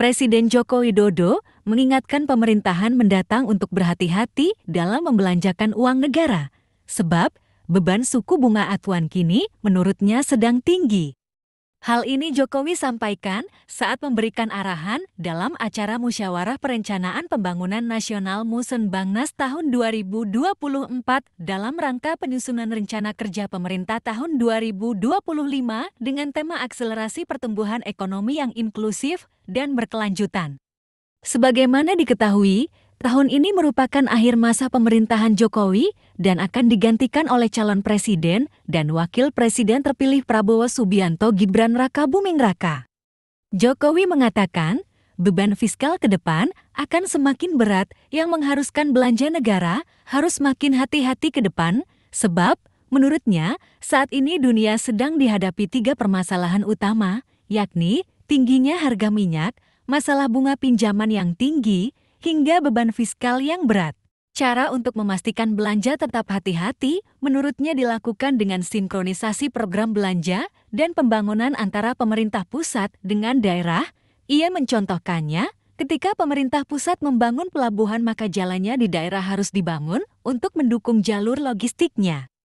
Presiden Joko Widodo mengingatkan pemerintahan mendatang untuk berhati-hati dalam membelanjakan uang negara, sebab beban suku bunga atuan kini menurutnya sedang tinggi. Hal ini Jokowi sampaikan saat memberikan arahan dalam acara Musyawarah Perencanaan Pembangunan Nasional musen Bangnas tahun 2024 dalam rangka penyusunan rencana kerja pemerintah tahun 2025 dengan tema akselerasi pertumbuhan ekonomi yang inklusif dan berkelanjutan. Sebagaimana diketahui, Tahun ini merupakan akhir masa pemerintahan Jokowi dan akan digantikan oleh calon presiden dan wakil presiden terpilih Prabowo Subianto Gibran Raka Buming Raka. Jokowi mengatakan, beban fiskal ke depan akan semakin berat yang mengharuskan belanja negara harus makin hati-hati ke depan sebab menurutnya saat ini dunia sedang dihadapi tiga permasalahan utama yakni tingginya harga minyak, masalah bunga pinjaman yang tinggi, hingga beban fiskal yang berat. Cara untuk memastikan belanja tetap hati-hati, menurutnya dilakukan dengan sinkronisasi program belanja dan pembangunan antara pemerintah pusat dengan daerah. Ia mencontohkannya ketika pemerintah pusat membangun pelabuhan maka jalannya di daerah harus dibangun untuk mendukung jalur logistiknya.